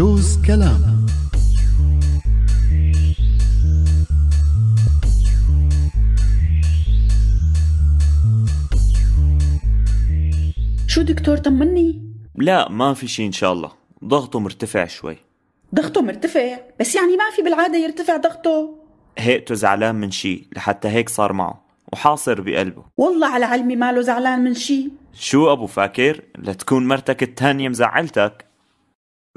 بجوز كلام شو دكتور طمني؟ لا ما في شيء ان شاء الله ضغطه مرتفع شوي ضغطه مرتفع بس يعني ما في بالعادة يرتفع ضغطه هيئته زعلان من شيء لحتى هيك صار معه وحاصر بقلبه والله على علمي ماله زعلان من شيء شو ابو فاكر لتكون مرتك الثانية مزعلتك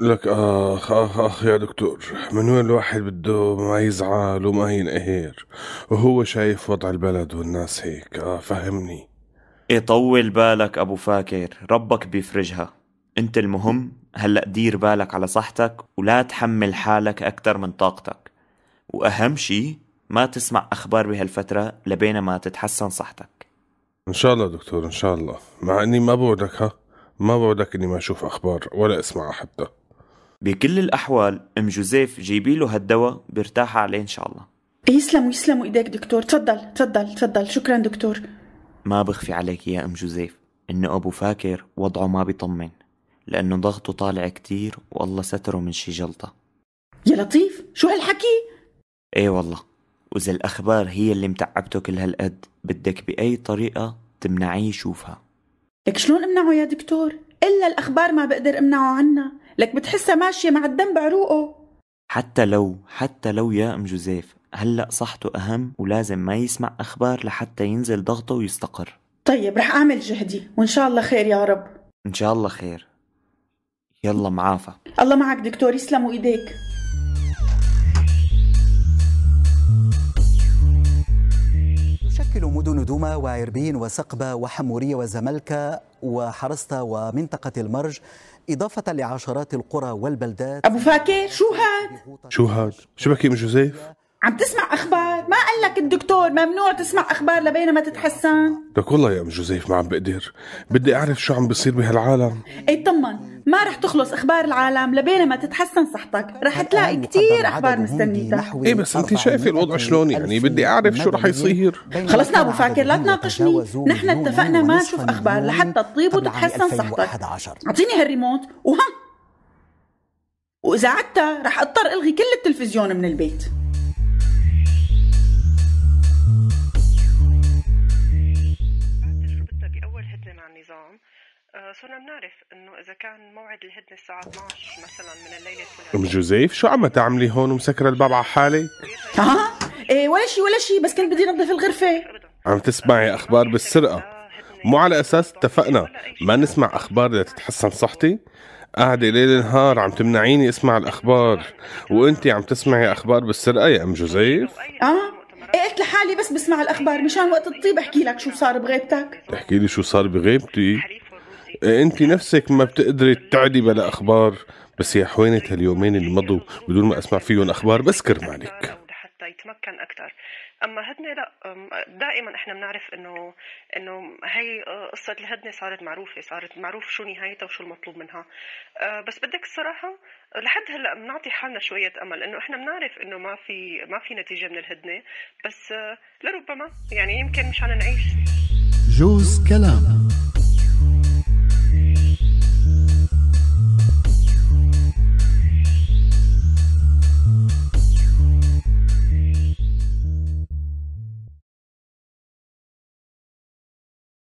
لك آخ آخ آخ يا دكتور من وين الواحد بده ما يزعل وما ينقهر وهو شايف وضع البلد والناس هيك آه فهمني إيه طول بالك أبو فاكر ربك بيفرجها أنت المهم هلأ دير بالك على صحتك ولا تحمل حالك اكثر من طاقتك وأهم شيء ما تسمع أخبار بهالفترة لبين ما تتحسن صحتك إن شاء الله دكتور إن شاء الله مع إني ما بوعدك ها ما بوعدك إني ما أشوف أخبار ولا أسمعها حتى بكل الأحوال أم جوزيف جيبي له هالدواء بيرتاح عليه إن شاء الله يسلموا يسلموا إيديك دكتور تفضل تفضل تفضل شكرا دكتور ما بخفي عليك يا أم جوزيف إنه أبو فاكر وضعه ما بيطمن لأنه ضغطه طالع كتير والله ستره من شي جلطة يا لطيف شو هالحكي؟ ايه والله وإذا الأخبار هي اللي متعبته كل هالقد بدك بأي طريقة تمنعيه يشوفها لك شلون امنعه يا دكتور؟ إلا الأخبار ما بقدر امنعه عنا لك بتحسها ماشية مع الدم بعروقه حتى لو حتى لو يا أم جوزيف هلأ صحته أهم ولازم ما يسمع أخبار لحتى ينزل ضغطه ويستقر طيب رح أعمل جهدي وإن شاء الله خير يا رب إن شاء الله خير يلا معافى الله معك دكتور يسلموا إيديك دوما وعربين وسقبة وحمورية وزملكة وحرستا ومنطقة المرج إضافة لعشرات القرى والبلدات أبو فاكر شو هاد؟ شو هاد؟ شو بحكي من جوزيف؟ عم تسمع اخبار ما قال لك الدكتور ممنوع تسمع اخبار لبين ما تتحسن لك والله يا ام جوزيف ما عم بقدر بدي اعرف شو عم بيصير بهالعالم اطمن إيه ما رح تخلص اخبار العالم لبين ما تتحسن صحتك رح تلاقي كثير اخبار مستنيتك ايه بس انت شايفه الوضع شلون يعني بدي اعرف شو رح يصير خلصنا ابو فاكر لا تناقشني نحن اتفقنا ما نشوف اخبار لحتى تطيب وتتحسن صحتك اعطيني هالريموت وها واذا عدتها رح اضطر الغي كل التلفزيون من البيت مع عن صرنا آه، بنعرف انه اذا كان موعد الهدنه الساعه 12 مثلا من الليله الفلانيه ام جوزيف شو عم تعملي هون ومسكره الباب على حالي؟ ها؟ ايه ولا شيء ولا شيء بس كنت بدي انظف الغرفه عم تسمعي اخبار بالسرقه مو على اساس اتفقنا ما نسمع اخبار لتتحسن صحتي قاعدة ليل نهار عم تمنعيني اسمع الاخبار وانتي عم تسمعي اخبار بالسرقة يا ام جوزيف اه وقت لحالي بس بسمع الاخبار مشان وقت الطيب احكي لك شو صار بغيبتك احكي لي شو صار بغيبتي إيه، انت نفسك ما بتقدري تقعدي بلا اخبار بس يا حوينة هاليومين اللي مضوا بدون ما اسمع فيهم اخبار بس كرمالك كان اكثر اما هدنه لا دائما احنا بنعرف انه انه هي قصه الهدنه صارت معروفه صارت معروف شو نهايتها وشو المطلوب منها أه، بس بدك الصراحه لحد هلا بنعطي حالنا شويه امل انه احنا بنعرف انه ما في ما في نتيجه من الهدنه بس أه، لربما يعني يمكن مشان نعيش جوز كلام